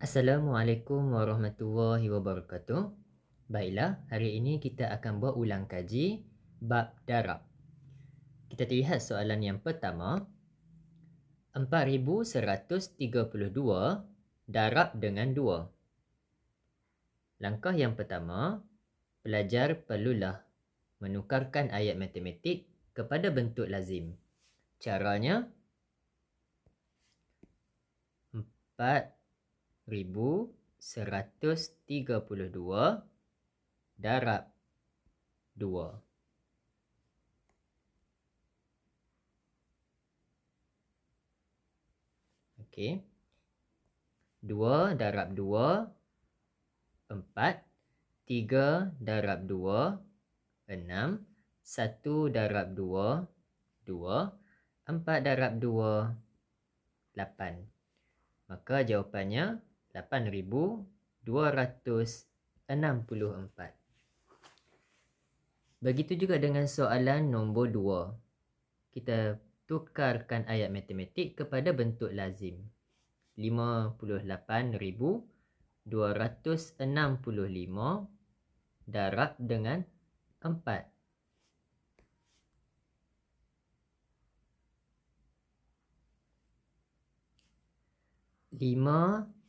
Assalamualaikum warahmatullahi wabarakatuh. Baiklah, hari ini kita akan buat ulang kaji bab darab. Kita lihat soalan yang pertama. 4132 darab dengan 2. Langkah yang pertama, pelajar perlulah menukarkan ayat matematik kepada bentuk lazim. Caranya 4 1132 darab 2. Okey. 2 darab 2 4 3 darab 2 6 1 darab 2 2 4 darab 2 8 Maka jawapannya 1132 8,264. Begitu juga dengan soalan nombor 2. Kita tukarkan ayat matematik kepada bentuk lazim. 58,265 darab dengan 4. lima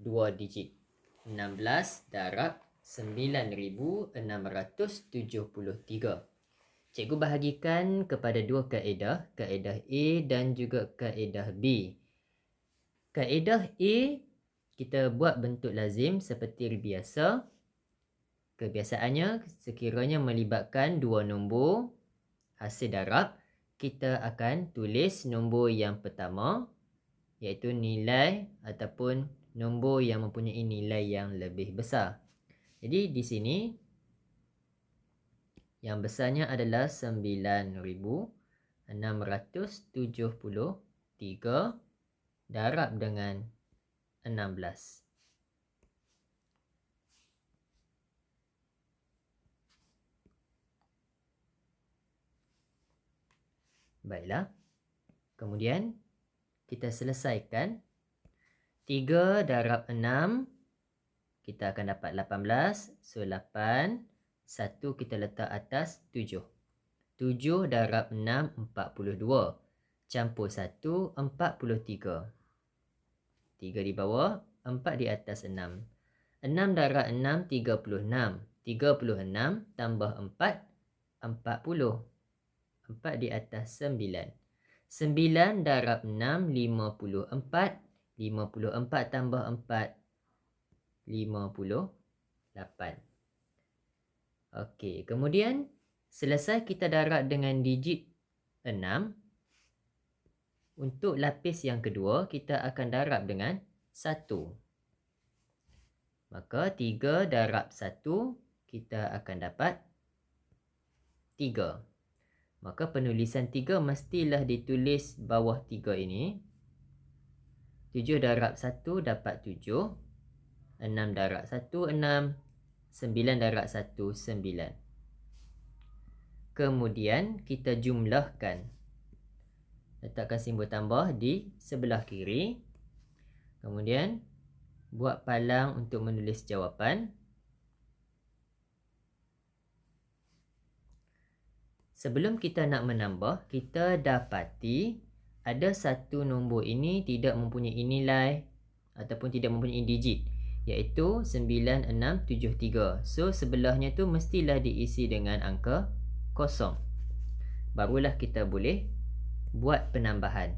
dua digit. 16 darab 9673. Cikgu bahagikan kepada dua kaedah, kaedah A dan juga kaedah B. Kaedah A, kita buat bentuk lazim seperti biasa. Kebiasaannya, sekiranya melibatkan dua nombor hasil darab, kita akan tulis nombor yang pertama, iaitu nilai ataupun nilai nombor yang mempunyai nilai yang lebih besar. Jadi di sini yang besarnya adalah 9673 darab dengan 16. Baiklah. Kemudian kita selesaikan 3 darab 6 kita akan dapat 18 so 8 1 kita letak atas 7 7 darab 6 42 campur 1 43 3 di bawah 4 di atas 6 6 darab 6 36 36 tambah 4 40 4 di atas 9 9 darab 6 54 54 tambah 4 58 Okey, kemudian selesai kita darat dengan digit 6 Untuk lapis yang kedua, kita akan darat dengan 1 Maka 3 darab 1, kita akan dapat 3. Maka penulisan 3 mestilah ditulis bawah 3 ini. 7 darab 1 dapat 7 6 darab 1, 6 9 darab 1, 9 Kemudian kita jumlahkan Letakkan simbol tambah di sebelah kiri Kemudian Buat palang untuk menulis jawapan Sebelum kita nak menambah, kita dapati ada satu nombor ini tidak mempunyai nilai ataupun tidak mempunyai digit iaitu 9673 so sebelahnya tu mestilah diisi dengan angka kosong barulah kita boleh buat penambahan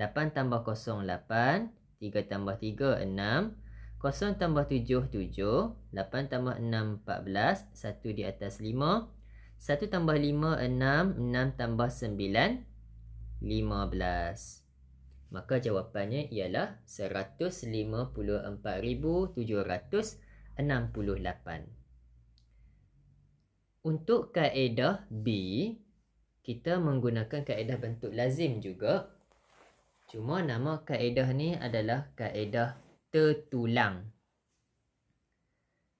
8 tambah kosong 8 3 tambah 3 6 kosong tambah 7 7 8 tambah 6 14 satu di atas 5 1 tambah 5 6 6 tambah 9 15. Maka jawapannya ialah 154,768. Untuk kaedah B, kita menggunakan kaedah bentuk lazim juga. Cuma nama kaedah ni adalah kaedah tertulang.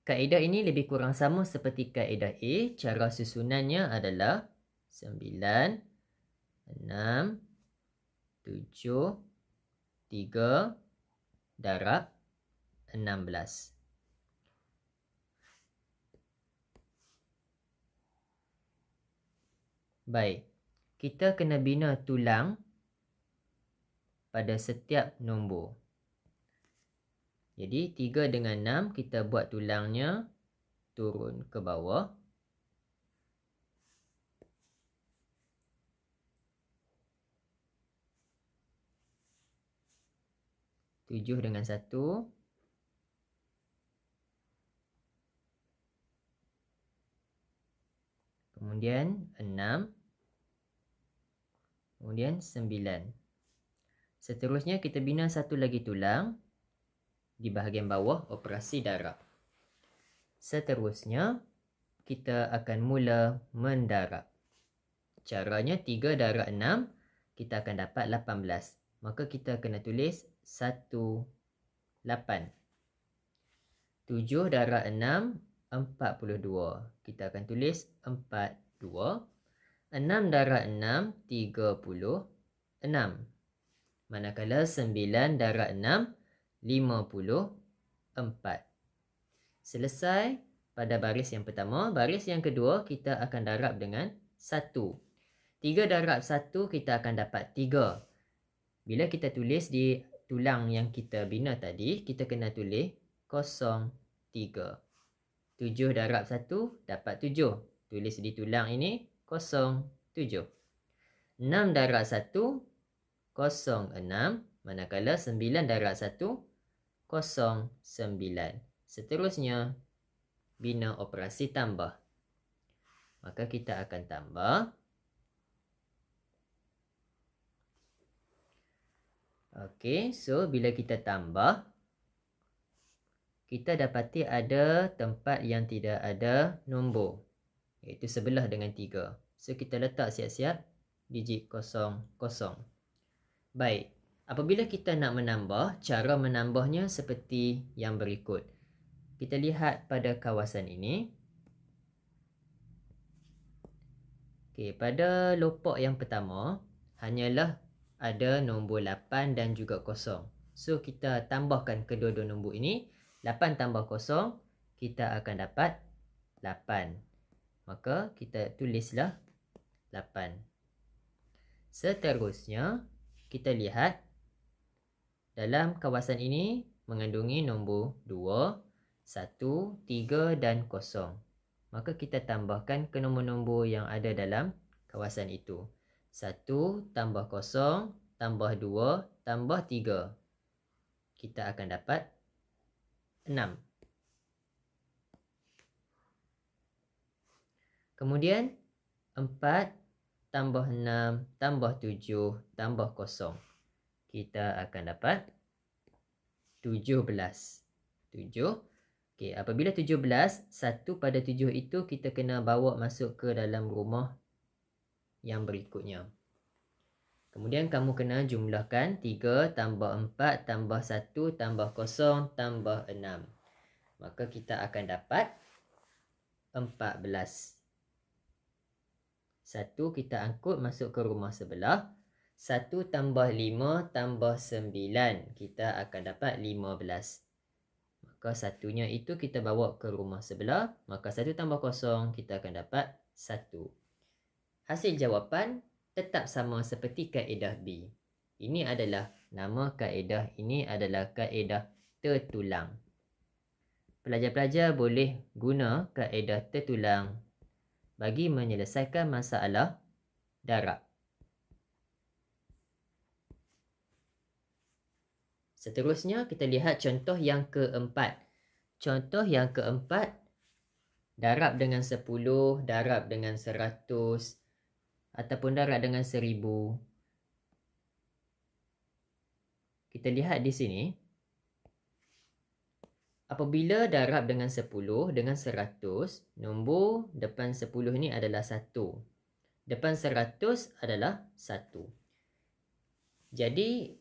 Kaedah ini lebih kurang sama seperti kaedah A. Cara susunannya adalah 9, Enam, tujuh, tiga darab enam belas. Baik, kita kena bina tulang pada setiap nombor. Jadi 3 dengan 6 kita buat tulangnya turun ke bawah. 7 dengan 1 Kemudian 6 Kemudian 9 Seterusnya kita bina satu lagi tulang Di bahagian bawah operasi darab Seterusnya Kita akan mula mendarab Caranya 3 darab 6 Kita akan dapat 18 Maka kita kena tulis 18 satu, lapan. Tujuh darab enam, empat puluh dua. Kita akan tulis empat, dua. Enam darab enam, tiga puluh enam. Manakala sembilan darab enam, lima puluh empat. Selesai pada baris yang pertama. Baris yang kedua, kita akan darab dengan satu. Tiga darab satu, kita akan dapat tiga. Bila kita tulis di tulang yang kita bina tadi, kita kena tulis 0, 3. 7 darab satu dapat tujuh Tulis di tulang ini 0, 7. 6 darab satu 0, 6. Manakala 9 darab satu 0, 9. Seterusnya, bina operasi tambah. Maka kita akan tambah Okey, so bila kita tambah kita dapati ada tempat yang tidak ada nombor iaitu sebelah dengan 3. So kita letak siap-siap digit kosong kosong. Baik. Apabila kita nak menambah, cara menambahnya seperti yang berikut. Kita lihat pada kawasan ini. Okey, pada lopak yang pertama hanyalah ada nombor 8 dan juga kosong. So kita tambahkan kedua-dua nombor ini. 8 tambah kosong kita akan dapat 8. Maka kita tulislah 8. Seterusnya, kita lihat dalam kawasan ini mengandungi nombor 2, 1, 3 dan kosong. Maka kita tambahkan ke nombor-nombor yang ada dalam kawasan itu. 1 tambah 0 tambah 2 tambah 3. Kita akan dapat 6. Kemudian 4 tambah 6 tambah 7 tambah 0. Kita akan dapat 17. 7. Okey, apabila 17, 1 pada 7 itu kita kena bawa masuk ke dalam rumah yang berikutnya. Kemudian kamu kena jumlahkan 3 tambah 4 tambah 1 tambah 0 tambah 6. Maka kita akan dapat 14. 1 kita angkut masuk ke rumah sebelah. 1 tambah 5 tambah 9. Kita akan dapat 15. Maka satunya itu kita bawa ke rumah sebelah. Maka satu tambah kosong kita akan dapat satu. Hasil jawapan tetap sama seperti kaedah B. Ini adalah nama kaedah, ini adalah kaedah tertulang. Pelajar-pelajar boleh guna kaedah tertulang bagi menyelesaikan masalah darab. Seterusnya kita lihat contoh yang keempat. Contoh yang keempat darab dengan 10, darab dengan 100 ataupun darat dengan seribu. Kita lihat di sini. Apabila darab dengan 10 dengan 100, nombor depan 10 ni adalah 1. Depan 100 adalah 1. Jadi,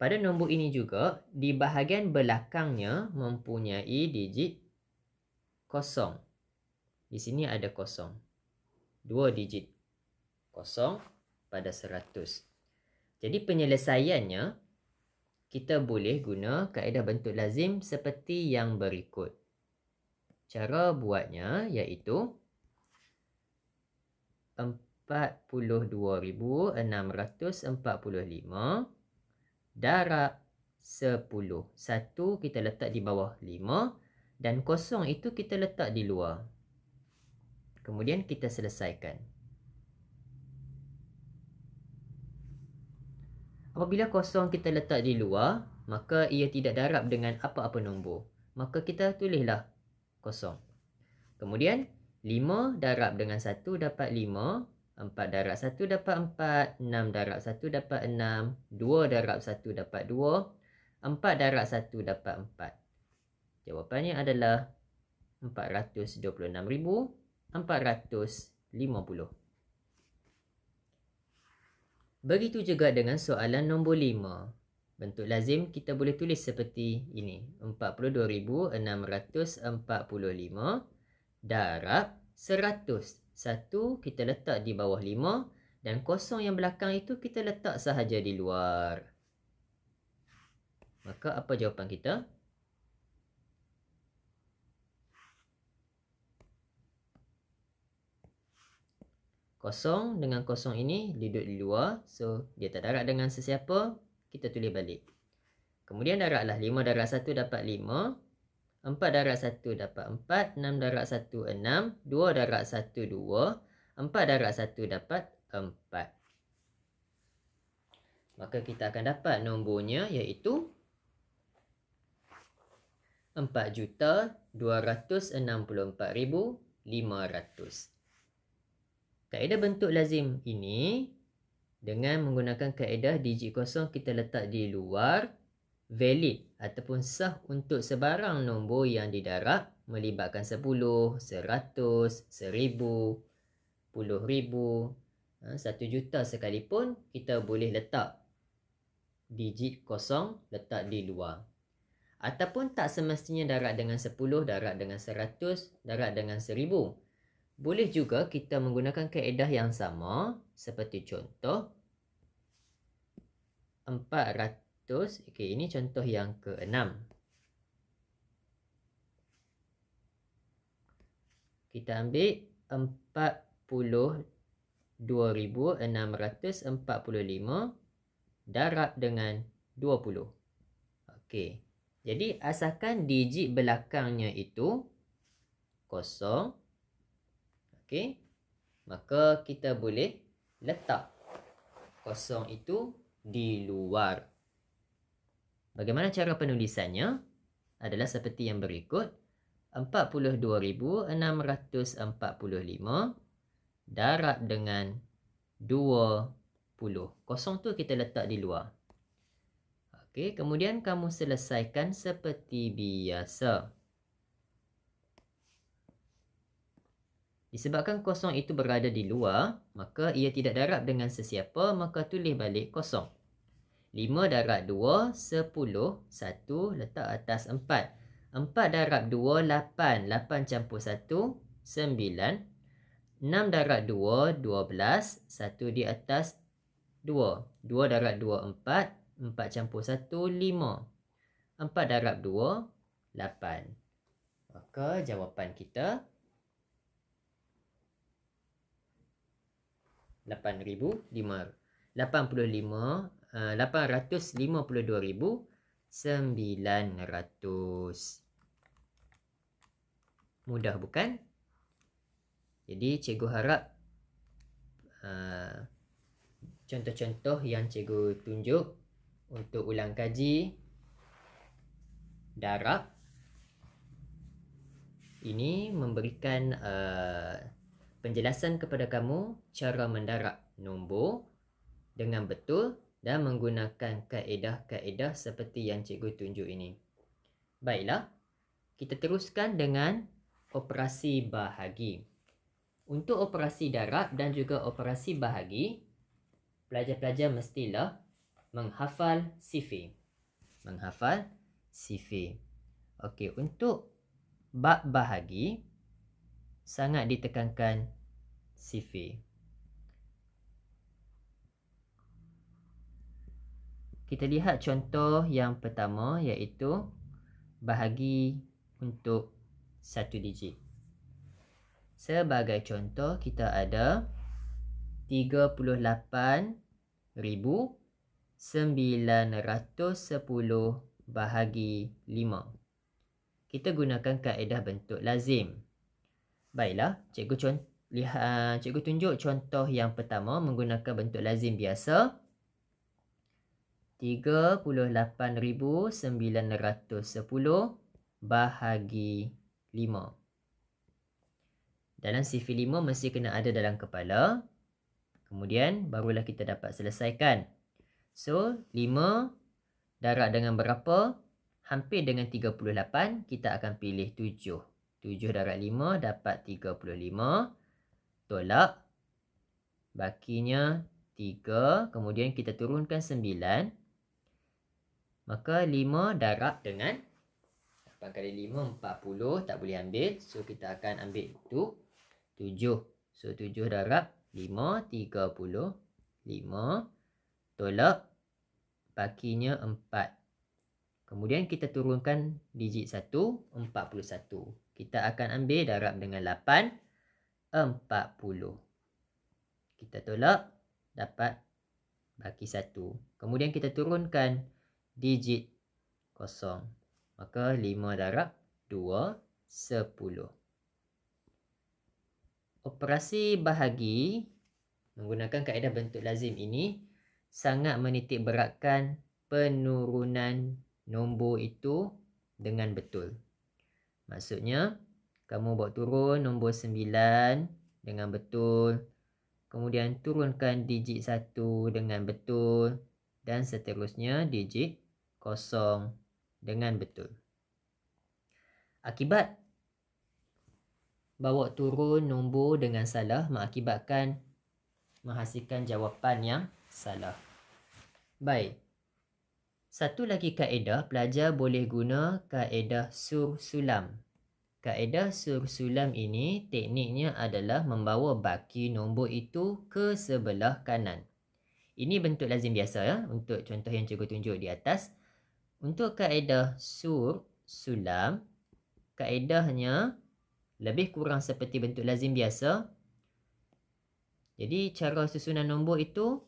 pada nombor ini juga, di bahagian belakangnya mempunyai digit kosong. Di sini ada kosong. Dua digit kosong pada seratus. Jadi penyelesaiannya, kita boleh guna kaedah bentuk lazim seperti yang berikut. Cara buatnya iaitu 42,645 darab 10. 1 kita letak di bawah 5 dan kosong itu kita letak di luar. Kemudian kita selesaikan. 42,645 Apabila kosong kita letak di luar, maka ia tidak darab dengan apa-apa nombor. Maka kita tulislah kosong. Kemudian, 5 darab dengan 1 dapat 5. 4 darab 1 dapat 4. 6 darab 1 dapat 6. 2 darab 1 dapat 2. 4 darab 1 dapat 4. Jawapannya adalah 426,450. Begitu juga dengan soalan nombor 5. Bentuk lazim kita boleh tulis seperti ini. 42,645 darab 100. 1 kita letak di bawah 5 dan kosong yang belakang itu kita letak sahaja di luar. Maka apa jawapan kita? Kita. kosong dengan kosong ini duduk di luar. So, dia tak darat dengan sesiapa. Kita tulis balik. Kemudian daratlah 5 darat 1 lah. dapat 5. 4 darat 1 dapat 4. 6 darat 1, 6. 2 darat 1, 2. 4 darat 1 dapat 4. Maka kita akan dapat nombornya iaitu 4,260,000. Lima ratus. Kaedah bentuk lazim ini dengan menggunakan kaedah digit kosong kita letak di luar valid ataupun sah untuk sebarang nombor yang didarab melibatkan 10, 100, 1000, 10,000, 1000, 10,000, 1000, 10,000, 1000, 10,000, 1000, 10,000, 1000, 10,000, 1000, 10,000, 1000, 10,000, 1000, 10,000, 1000, 10,000, 1000, 10,000, 1000, 10,000, 1000, 10,000, boleh juga kita menggunakan kaedah yang sama seperti contoh 400. Okey, ini contoh yang keenam. Kita ambil 42,645 darab dengan 20. Okey. Jadi asalkan digit belakangnya itu kosong Okey. Maka kita boleh letak kosong itu di luar. Bagaimana cara penulisannya? Adalah seperti yang berikut. 42,645 darab dengan 20. Kosong tu kita letak di luar. Okey, kemudian kamu selesaikan seperti biasa. Disebabkan kosong itu berada di luar, maka ia tidak darab dengan sesiapa, maka tulis balik kosong. 5 darab 2, 10, 1 letak atas 4. 4 darab 2, 8, 8 campur 1, 9. 6 darab 2, 12, 1 di atas 2. 2 darab 2, 4, 4 campur 1, 5. 4 darab 2, 8. Maka jawapan kita 852,900. Eh, Mudah bukan? Jadi cikgu harap eh, contoh-contoh uh, yang cikgu tunjuk untuk ulang kaji darab ini memberikan uh, penjelasan kepada kamu cara mendarat nombor dengan betul dan menggunakan kaedah-kaedah seperti yang cikgu tunjuk ini. Baiklah, kita teruskan dengan operasi bahagi. Untuk operasi darab dan juga operasi bahagi, pelajar-pelajar mestilah menghafal sifir. Menghafal sifir. Okey, untuk bab bahagi, sangat ditekankan sifir. Kita lihat contoh yang pertama iaitu bahagi untuk satu digit. Sebagai contoh, kita ada 38,910 bahagi 5. Kita gunakan kaedah bentuk lazim. Baiklah, cikgu, lihat, ah, cikgu tunjuk contoh yang pertama menggunakan bentuk lazim biasa. Baiklah. 38,910 bahagi 5. Dalam sifir 5 mesti kena ada dalam kepala. Kemudian barulah kita dapat selesaikan. So 5 darab dengan berapa? Hampir dengan 38 kita akan pilih 7. 7 darab 5 dapat 35. Tolak. Bakinya 3. Kemudian kita turunkan 9. Maka 5 darab dengan 8 kali 5, 40. Tak boleh ambil. So, kita akan ambil itu 7. So, 7 darab 5, 30. 5 tolak. Bakinya 4. Kemudian kita turunkan digit 1, 41. Kita akan ambil darab dengan 8, 40. Kita tolak, dapat baki satu. Kemudian kita turunkan digit kosong. Maka 5 darab 2, 10. Operasi bahagi menggunakan kaedah bentuk lazim ini sangat menitik beratkan penurunan nombor itu dengan betul. Maksudnya, kamu buat turun nombor 9 dengan betul. Kemudian turunkan digit 1 dengan betul. Dan seterusnya digit 2 kosong dengan betul. Akibat bawa turun nombor dengan salah mengakibatkan menghasilkan jawapan yang salah. Baik. Satu lagi kaedah, pelajar boleh guna kaedah sur sulam. Kaedah sur sulam ini tekniknya adalah membawa baki nombor itu ke sebelah kanan. Ini bentuk lazim biasa ya untuk contoh yang cikgu tunjuk di atas. Untuk kaedah sur sulam, kaedahnya lebih kurang seperti bentuk lazim biasa. Jadi cara susunan nombor itu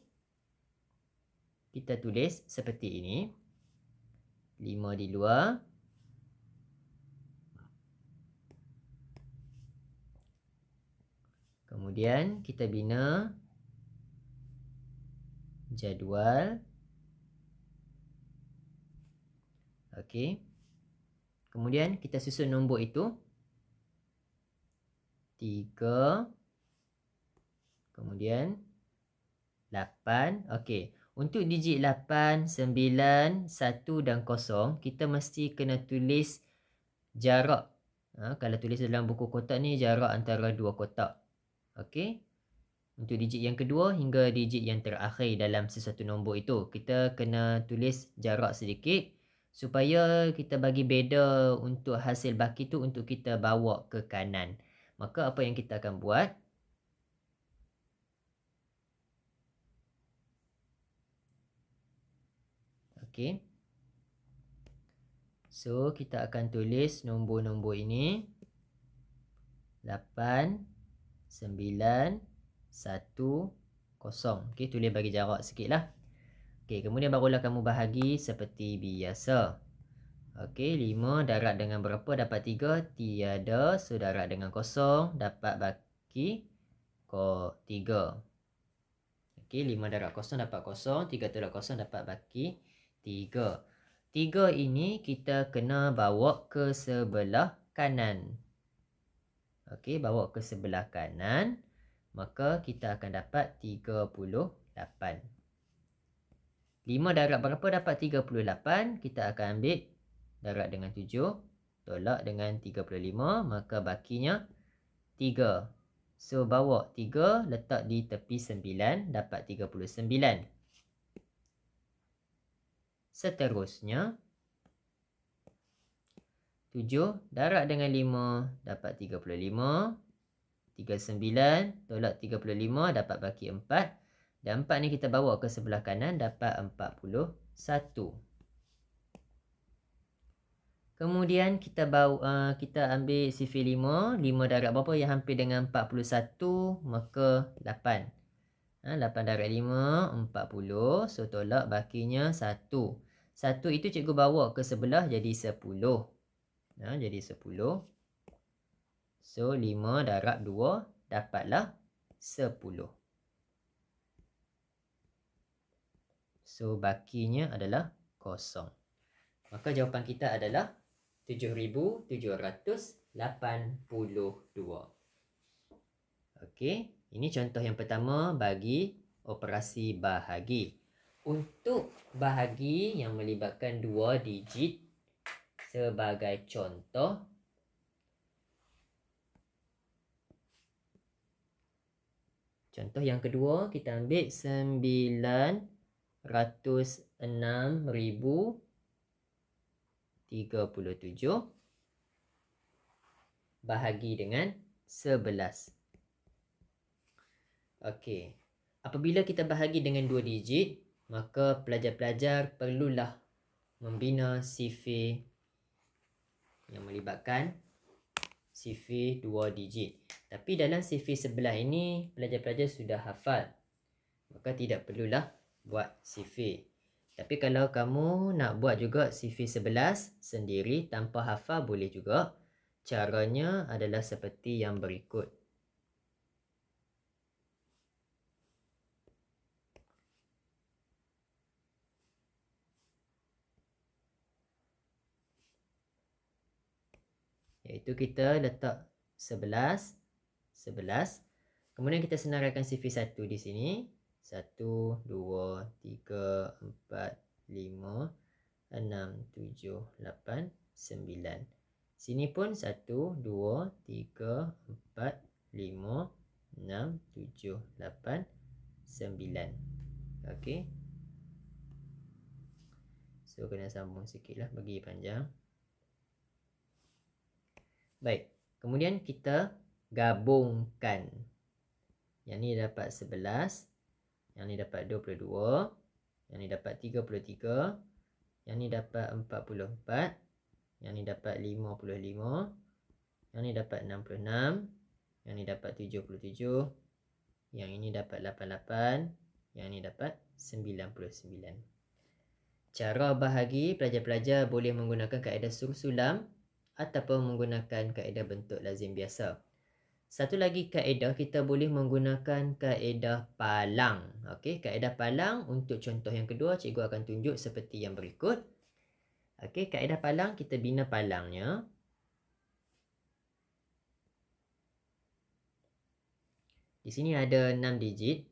kita tulis seperti ini. lima di luar. Kemudian kita bina jadual 5. Okey. Kemudian kita susun nombor itu. 3 kemudian 8. Okey. Untuk digit 8, 9, 1 dan 0, kita mesti kena tulis jarak. Ha, kalau tulis dalam buku kotak ni, jarak antara dua kotak. Okey. Untuk digit yang kedua hingga digit yang terakhir dalam sesuatu nombor itu, kita kena tulis jarak sedikit supaya kita bagi beda untuk hasil baki tu untuk kita bawa ke kanan. Maka apa yang kita akan buat? Okey. So kita akan tulis nombor-nombor ini. 8 9 1 2 Kosong. Okey, tulis bagi jarak sikit lah. Okey, kemudian barulah kamu bahagi seperti biasa. Okey, 5 darat dengan berapa dapat 3? Tiada, so darat dengan kosong dapat baki 3. Okey, 5 darat kosong dapat kosong, 3 tolak kosong dapat baki 3. 3 ini kita kena bawa ke sebelah kanan. Okey, bawa ke sebelah kanan, maka kita akan dapat 38. 38. 5 darab berapa dapat 38 Kita akan ambil darab dengan 7 Tolak dengan 35 Maka bakinya 3 So bawa 3 letak di tepi 9 Dapat 39 Seterusnya 7 darab dengan 5 dapat 35 39 tolak 35 dapat baki 4 dan 4 ni kita bawa ke sebelah kanan dapat 41. Kemudian kita bawa uh, eh, kita ambil sifir 5, 5 darab berapa yang hampir dengan 41 maka 8. Ha, 8 darab 5 40 so tolak bakinya 1. 1 itu cikgu bawa ke sebelah jadi 10. Ha, jadi 10. So 5 darab 2 dapatlah 10. So, bakinya adalah kosong. Maka jawapan kita adalah 7,782. Okey, ini contoh yang pertama bagi operasi bahagi. Untuk bahagi yang melibatkan dua digit sebagai contoh, Contoh yang kedua, kita ambil 9, 106,037 bahagi dengan 11. Okey. Apabila kita bahagi dengan dua digit, maka pelajar-pelajar perlulah membina sifir yang melibatkan sifir dua digit. Tapi dalam sifir sebelah ini, pelajar-pelajar sudah hafal. Maka tidak perlulah buat CV. Tapi kalau kamu nak buat juga CV 11 sendiri tanpa hafal boleh juga. Caranya adalah seperti yang berikut. Iaitu kita letak sebelas, sebelas. Kemudian kita senaraikan CV satu di sini satu, dua, tiga, empat, lima, enam, tujuh, lapan, sembilan. Sini pun satu, dua, tiga, empat, lima, enam, tujuh, lapan, sembilan. Okey. So, kena sambung sikit lah bagi panjang. Baik. Kemudian kita gabungkan. Yang ni dapat sebelas. 11. Yang ni dapat 22. Yang ni dapat 33. Yang ni dapat 44. Yang ni dapat 55. Yang ni dapat 66. Yang ni dapat 77. Yang ini dapat 88. Yang ni dapat 99. Cara bahagi, pelajar-pelajar boleh menggunakan kaedah sur sulam ataupun menggunakan kaedah bentuk lazim biasa. Satu lagi kaedah kita boleh menggunakan kaedah palang. Okey, kaedah palang untuk contoh yang kedua cikgu akan tunjuk seperti yang berikut. Okey, kaedah palang kita bina palangnya. Di sini ada 6 digit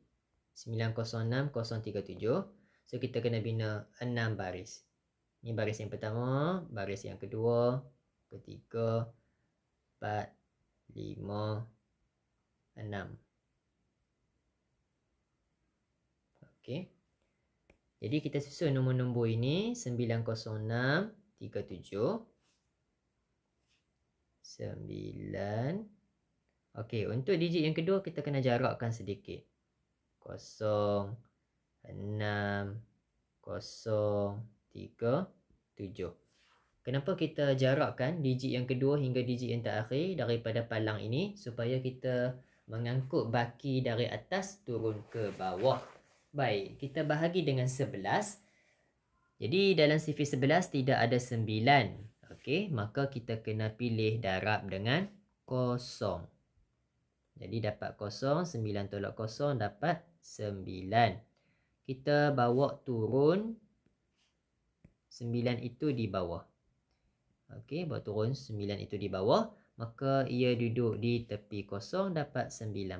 906037. So kita kena bina 6 baris. Ini baris yang pertama, baris yang kedua, ketiga, empat, lima, enam. Okey. Jadi kita susun nombor-nombor ini. Sembilan kosong enam, tiga tujuh. Sembilan. Okey, untuk digit yang kedua kita kena jarakkan sedikit. Kosong, enam, kosong, tiga, tujuh. Kenapa kita jarakkan digit yang kedua hingga digit yang terakhir daripada palang ini supaya kita mengangkut baki dari atas turun ke bawah. Baik, kita bahagi dengan 11. Jadi dalam sifir 11 tidak ada 9. Okey, maka kita kena pilih darab dengan kosong. Jadi dapat kosong, 9 tolak kosong dapat 9. Kita bawa turun 9 itu di bawah. Okey, buat turun 9 itu di bawah. Maka ia duduk di tepi kosong dapat 90.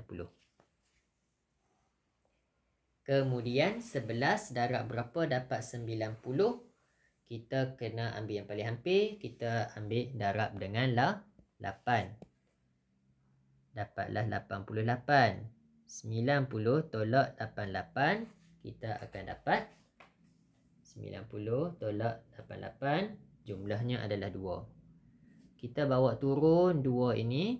Kemudian 11 darab berapa dapat 90. Kita kena ambil yang paling hampir. Kita ambil darab dengan 8. Dapatlah 88. 90 tolak 88. Kita akan dapat 90 tolak 88. 88. Jumlahnya adalah 2 Kita bawa turun 2 ini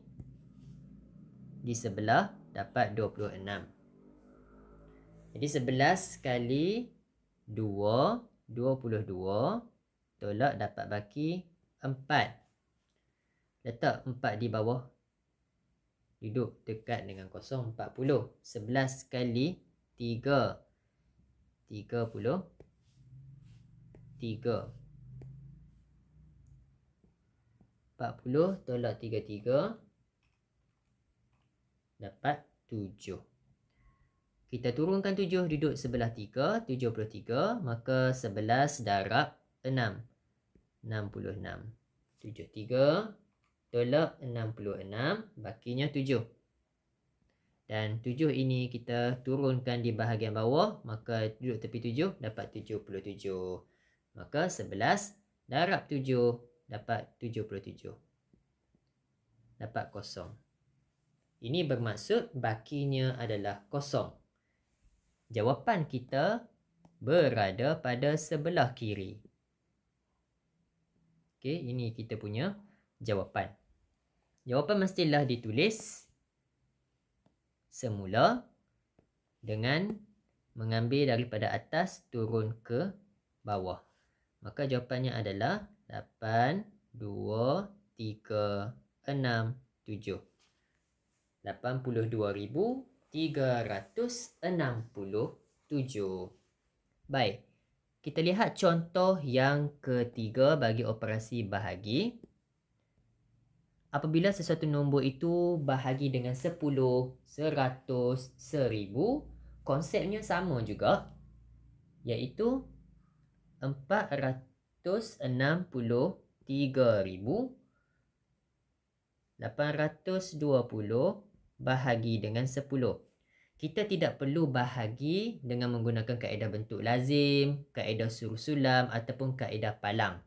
Di sebelah dapat 26 Jadi 11 kali 2 22 Tolak dapat baki 4 Letak 4 di bawah hidup dekat dengan kosong 40 11 kali 3 Tiga puluh. Tiga. 40 tolak 33 dapat 7. Kita turunkan 7 duduk sebelah 3, 73 maka 11 darab 6. 66. 73 tolak 66 bakinya 7. Dan tujuh ini kita turunkan di bahagian bawah maka duduk tepi tujuh dapat tujuh puluh tujuh Maka sebelas darab tujuh dapat 77. Dapat kosong. Ini bermaksud bakinya adalah kosong. Jawapan kita berada pada sebelah kiri. Okey, ini kita punya jawapan. Jawapan mestilah ditulis semula dengan mengambil daripada atas turun ke bawah. Maka jawapannya adalah 77. Lapan Lapan dua dua tiga enam tujuh. puluh ribu tiga ratus enam puluh tujuh. Baik. Kita lihat contoh yang ketiga bagi operasi bahagi. Apabila sesuatu nombor itu bahagi dengan sepuluh seratus seribu, konsepnya sama juga. Iaitu ratus. 863,820 bahagi dengan 10. Kita tidak perlu bahagi dengan menggunakan kaedah bentuk lazim, kaedah suruh sulam ataupun kaedah palang.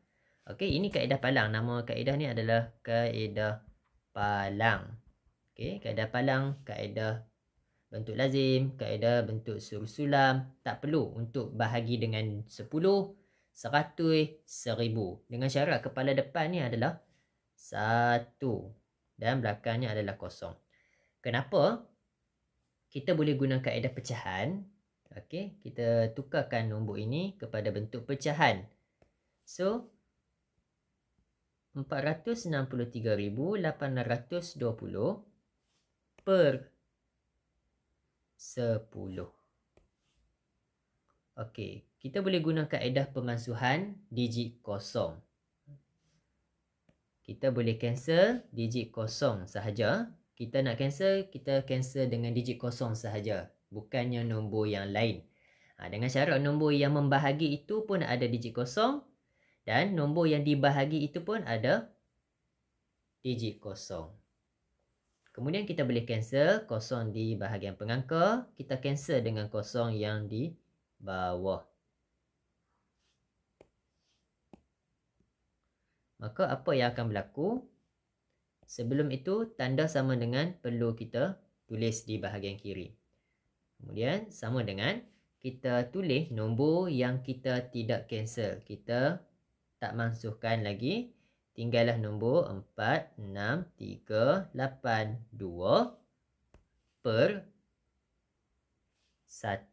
Okey, ini kaedah palang. Nama kaedah ni adalah kaedah palang. Okey, kaedah palang, kaedah bentuk lazim, kaedah bentuk suruh sulam. Tak perlu untuk bahagi dengan seratus, seribu. Dengan syarat kepala depan ni adalah satu dan belakangnya adalah kosong. Kenapa? Kita boleh guna kaedah pecahan. Okey, kita tukarkan nombor ini kepada bentuk pecahan. So, 463,820 per 10. Okey, kita boleh guna kaedah pemansuhan digit kosong. Kita boleh cancel digit kosong sahaja. Kita nak cancel, kita cancel dengan digit kosong sahaja. Bukannya nombor yang lain. Ha, dengan syarat nombor yang membahagi itu pun ada digit kosong. Dan nombor yang dibahagi itu pun ada digit kosong. Kemudian kita boleh cancel kosong di bahagian pengangka. Kita cancel dengan kosong yang di bawah. maka apa yang akan berlaku? Sebelum itu, tanda sama dengan perlu kita tulis di bahagian kiri. Kemudian, sama dengan kita tulis nombor yang kita tidak cancel. Kita tak masukkan lagi. Tinggallah nombor 46382 per 1.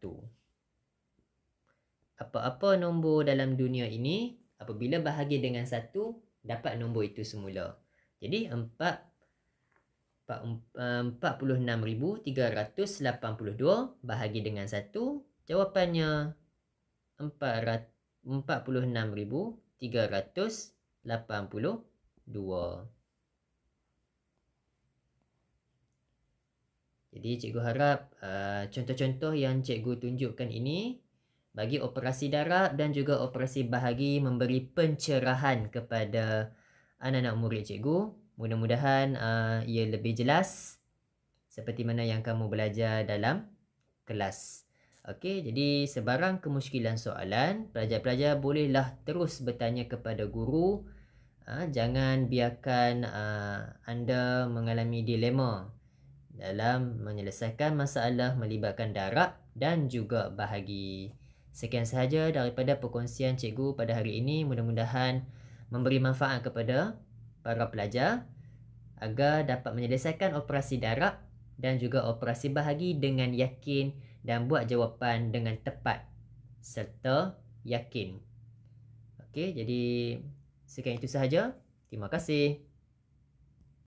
Apa-apa nombor dalam dunia ini, apabila bahagi dengan 1, dapat nombor itu semula. Jadi 46,382 bahagi dengan 1, jawapannya 46,382. Jadi cikgu harap uh, contoh-contoh yang cikgu tunjukkan ini bagi operasi darab dan juga operasi bahagi memberi pencerahan kepada anak-anak murid cikgu. Mudah-mudahan uh, ia lebih jelas seperti mana yang kamu belajar dalam kelas. Okey, jadi sebarang kemusykilan soalan, pelajar-pelajar bolehlah terus bertanya kepada guru. Uh, jangan biarkan uh, anda mengalami dilema dalam menyelesaikan masalah melibatkan darab dan juga bahagi. Sekian sahaja daripada perkongsian cikgu pada hari ini. Mudah-mudahan memberi manfaat kepada para pelajar agar dapat menyelesaikan operasi darab dan juga operasi bahagi dengan yakin dan buat jawapan dengan tepat serta yakin. Okey, jadi sekian itu sahaja. Terima kasih.